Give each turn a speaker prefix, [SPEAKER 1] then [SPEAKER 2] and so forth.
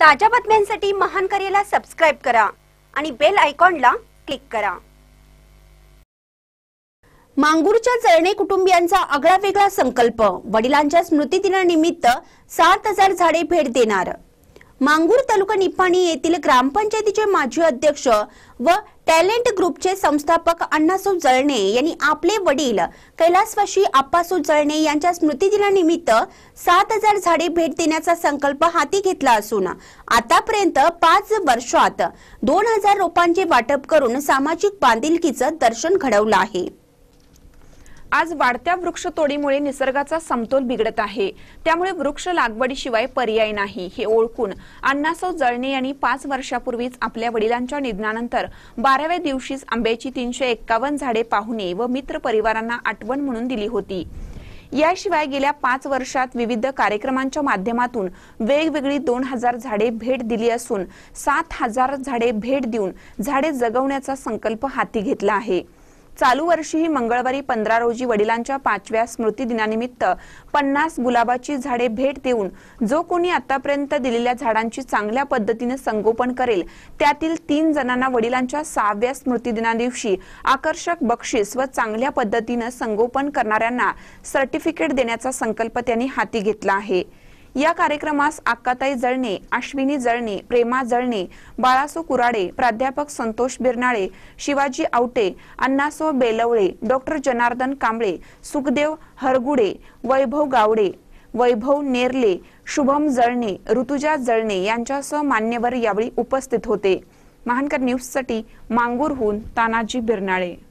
[SPEAKER 1] ताज्या बातम्यांसाठी महान करेला सबस्क्राईब करा आणि बेल आयकॉनला क्लिक करा मांगूरच्या जळणे कुटुंबियांचा आगळा वेगळा संकल्प वडिलांच्या दिनानिमित्त सात हजार झाडे भेट देणार मांगूर तालुका निपाणी येथील ग्रामपंचायतीचे माजी अध्यक्ष व टॅलेंट ग्रुपचे संस्थापक अण्णासो जळणे यांनी आपले वडील कैलासवाशी आप्पासो जळणे यांच्या स्मृतिदिनानिमित्त सात हजार झाडे भेट देण्याचा संकल्प हाती घेतला असून आतापर्यंत पाच वर्षात दोन हजार रोपांचे वाटप करून सामाजिक बांधिलकीचं दर्शन घडवलं आहे
[SPEAKER 2] आज वाढत्या वृक्षतोडीमुळे निसर्गाचा समतोल बिघडत आहे त्यामुळे वृक्ष लागवडीशिवाय पर्याय नाही हे ओळखून अण्णासाहेब जळणे यांनी पाच वर्षापूर्वीच आपल्या वडिलांच्या निधनानंतर बाराव्या दिवशीच आंब्याची तीनशे एक्कावन्न झाडे पाहुणे व मित्र परिवारांना आठवण म्हणून दिली होती याशिवाय गेल्या पाच वर्षात विविध कार्यक्रमांच्या माध्यमातून वेगवेगळी दोन हजार झाडे भेट दिली असून सात हजार झाडे भेट देऊन झाडे जगवण्याचा संकल्प हाती घेतला आहे चालू वर्षीही मंगळवारी पंधरा रोजी वडिलांच्या पाचव्या स्मृतिदिनानिमित्त पन्नास गुलाबाची झाडे भेट देऊन जो कोणी आतापर्यंत दिलेल्या झाडांची चांगल्या पद्धतीने संगोपन करेल त्यातील तीन जणांना वडिलांच्या सहाव्या स्मृती दिवशी आकर्षक बक्षीस व चांगल्या पद्धतीनं संगोपन करणाऱ्यांना सर्टिफिकेट देण्याचा संकल्प त्यांनी हाती घेतला आहे या कार्यक्रमास आक्काताई जळणे अश्विनी जळणे प्रेमा जळणे बाळासो कुराडे प्राध्यापक संतोष बिरनाळे शिवाजी आवटे अण्णासो बेलवळे डॉक्टर जनार्दन कांबळे सुखदेव हरगुडे वैभव गावडे वैभव नेरले शुभम जळणे ऋतुजा जळणे यांच्यासह मान्यवर यावेळी उपस्थित होते महानकर न्यूजसाठी मांगूरहून तानाजी बिरनाळे